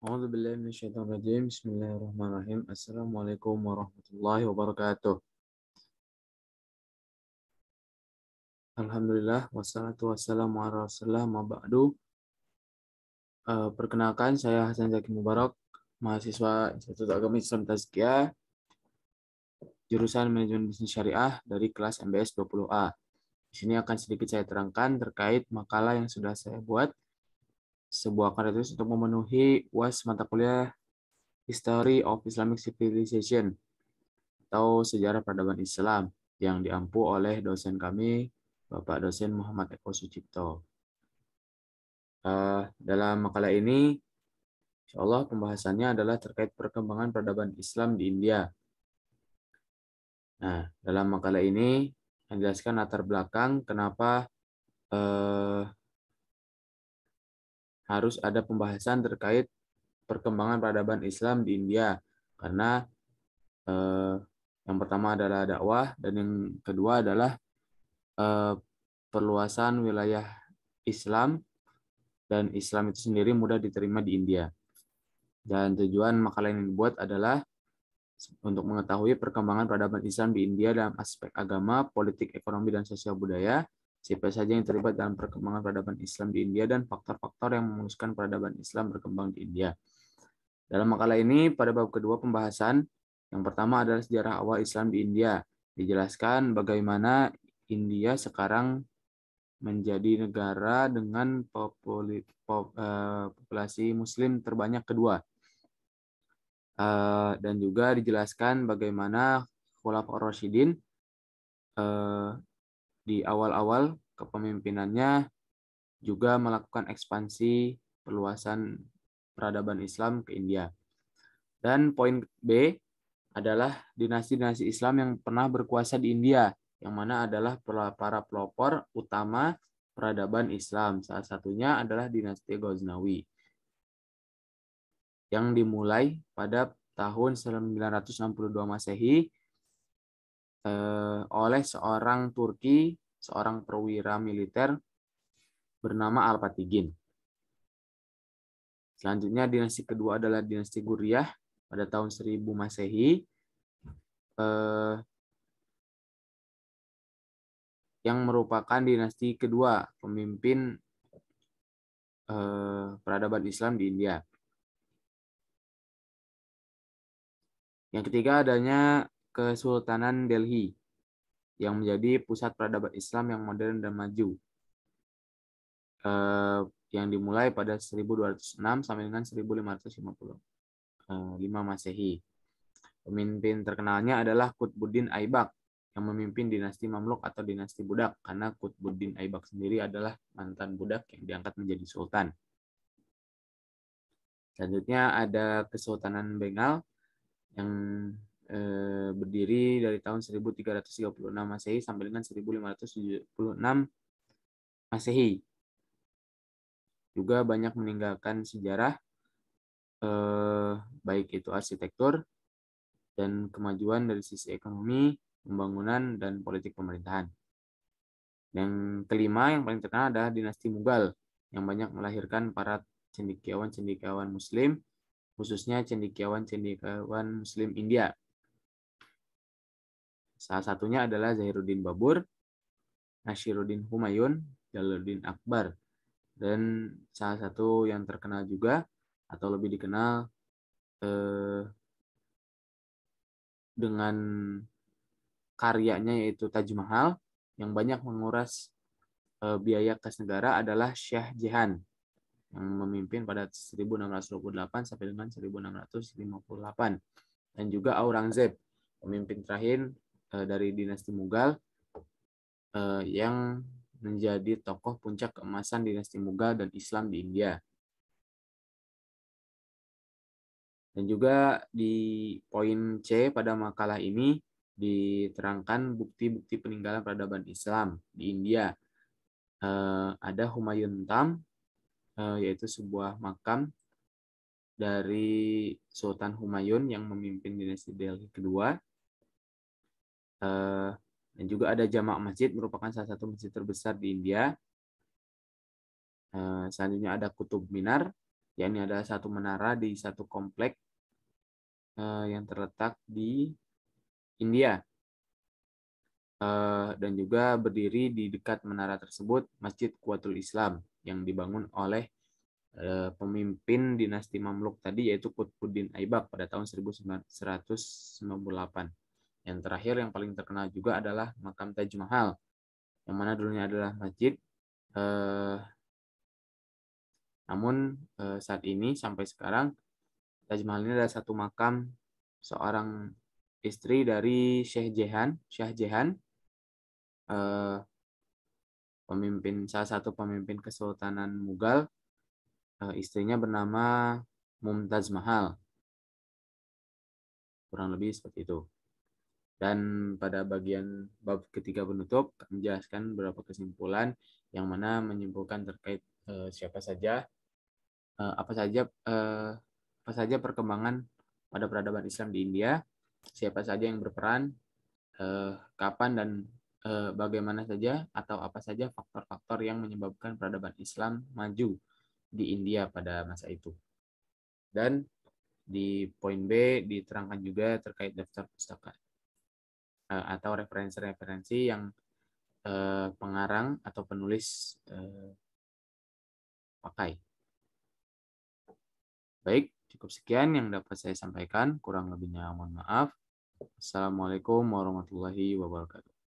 Bismillahirrahmanirrahim. Assalamualaikum warahmatullahi wabarakatuh. Alhamdulillah wassalatu wassalamu ala Rasulillah ma ba'du. Eh, perkenalkan saya Hasan Zaki Mubarak, mahasiswa Institut Agama Islam Tazkiyah jurusan Manajemen Bisnis Syariah dari kelas MBS 20A. Di sini akan sedikit saya terangkan terkait makalah yang sudah saya buat sebuah karya tulis untuk memenuhi UAS mata kuliah History of Islamic Civilization atau Sejarah Peradaban Islam yang diampu oleh dosen kami, Bapak dosen Muhammad Eko Sucipto. Uh, dalam makalah ini, insya Allah pembahasannya adalah terkait perkembangan peradaban Islam di India. Nah, dalam makalah ini menjelaskan latar belakang kenapa uh, harus ada pembahasan terkait perkembangan peradaban Islam di India karena eh, yang pertama adalah dakwah dan yang kedua adalah eh, perluasan wilayah Islam dan Islam itu sendiri mudah diterima di India. Dan tujuan makalah yang dibuat adalah untuk mengetahui perkembangan peradaban Islam di India dalam aspek agama, politik, ekonomi, dan sosial budaya, Siapa saja yang terlibat dalam perkembangan peradaban Islam di India dan faktor-faktor yang memuluskan peradaban Islam berkembang di India. Dalam makalah ini, pada bab kedua pembahasan, yang pertama adalah sejarah awal Islam di India. Dijelaskan bagaimana India sekarang menjadi negara dengan populi, pop, uh, populasi muslim terbanyak kedua. Uh, dan juga dijelaskan bagaimana Khulafa Rashidin uh, di awal-awal kepemimpinannya juga melakukan ekspansi perluasan peradaban Islam ke India. Dan poin B adalah dinasti-dinasti Islam yang pernah berkuasa di India, yang mana adalah para pelopor utama peradaban Islam. Salah satunya adalah dinasti Ghaznawi yang dimulai pada tahun 962 Masehi eh, oleh seorang Turki, seorang perwira militer bernama Al-Patigin. Selanjutnya dinasti kedua adalah dinasti Guriah pada tahun 1000 Masehi. Eh, yang merupakan dinasti kedua pemimpin eh, peradaban Islam di India. Yang ketiga adanya Kesultanan Delhi yang menjadi pusat peradaban Islam yang modern dan maju eh, yang dimulai pada 1206 sampai dengan 1555 eh, Masehi. Pemimpin terkenalnya adalah Qutbuddin Aibak yang memimpin dinasti Mamluk atau dinasti Budak karena Qutbuddin Aibak sendiri adalah mantan budak yang diangkat menjadi sultan. Selanjutnya ada Kesultanan Bengal yang berdiri dari tahun 1336 Masehi sampai dengan 1576 Masehi. Juga banyak meninggalkan sejarah eh, baik itu arsitektur dan kemajuan dari sisi ekonomi, pembangunan dan politik pemerintahan. Yang kelima yang paling terkenal adalah dinasti Mughal yang banyak melahirkan para cendekiawan-cendekiawan muslim khususnya cendekiawan-cendekiawan muslim India Salah satunya adalah Zahiruddin Babur, Nasiruddin Humayun, Jalaluddin Akbar. Dan salah satu yang terkenal juga atau lebih dikenal eh, dengan karyanya yaitu Taj Mahal yang banyak menguras eh, biaya kas negara adalah Syah Jihan yang memimpin pada 1628 sampai dengan 1658 dan juga Aurangzeb pemimpin terakhir Eh, dari dinasti Mughal eh, yang menjadi tokoh puncak keemasan dinasti Mughal dan Islam di India. Dan juga di poin C pada makalah ini diterangkan bukti-bukti peninggalan peradaban Islam di India. Eh, ada Humayun Tam, yaitu sebuah makam dari Sultan Humayun yang memimpin dinasti Delhi kedua Eh, dan juga ada jamak masjid merupakan salah satu masjid terbesar di India. Eh, selanjutnya ada Kutub Minar, yakni ada satu menara di satu komplek eh, yang terletak di India. Dan juga berdiri di dekat menara tersebut Masjid Kuatul Islam yang dibangun oleh pemimpin dinasti Mamluk tadi yaitu Kutbuddin Aibak pada tahun 1998. Yang terakhir yang paling terkenal juga adalah makam Taj Mahal, yang mana dulunya adalah masjid. Eh, namun eh, saat ini sampai sekarang Taj Mahal ini adalah satu makam seorang istri dari Syekh Jehan, Syekh Jehan, eh, pemimpin salah satu pemimpin Kesultanan Mughal, eh, istrinya bernama Mumtaz Mahal. Kurang lebih seperti itu. Dan pada bagian bab ketiga penutup, kami jelaskan beberapa kesimpulan yang mana menyimpulkan terkait uh, siapa saja, uh, apa saja, uh, apa saja perkembangan pada peradaban Islam di India, siapa saja yang berperan, uh, kapan dan uh, bagaimana saja atau apa saja faktor-faktor yang menyebabkan peradaban Islam maju di India pada masa itu. Dan di poin B diterangkan juga terkait daftar pustaka Eh, atau referensi-referensi yang eh, pengarang atau penulis eh, pakai. Baik, cukup sekian yang dapat saya sampaikan. Kurang lebihnya mohon maaf. Assalamualaikum warahmatullahi wabarakatuh.